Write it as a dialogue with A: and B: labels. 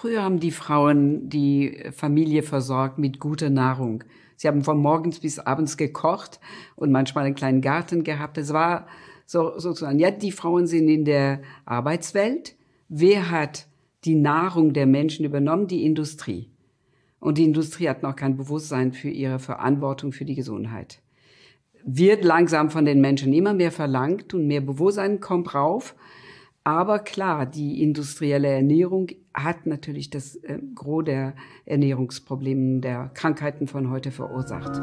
A: Früher haben die Frauen die Familie versorgt mit guter Nahrung. Sie haben von morgens bis abends gekocht und manchmal einen kleinen Garten gehabt. Es war so, sozusagen, ja, die Frauen sind in der Arbeitswelt. Wer hat die Nahrung der Menschen übernommen? Die Industrie. Und die Industrie hat noch kein Bewusstsein für ihre Verantwortung für die Gesundheit. Wird langsam von den Menschen immer mehr verlangt und mehr Bewusstsein kommt rauf. Aber klar, die industrielle Ernährung hat natürlich das äh, Gros der Ernährungsprobleme, der Krankheiten von heute verursacht.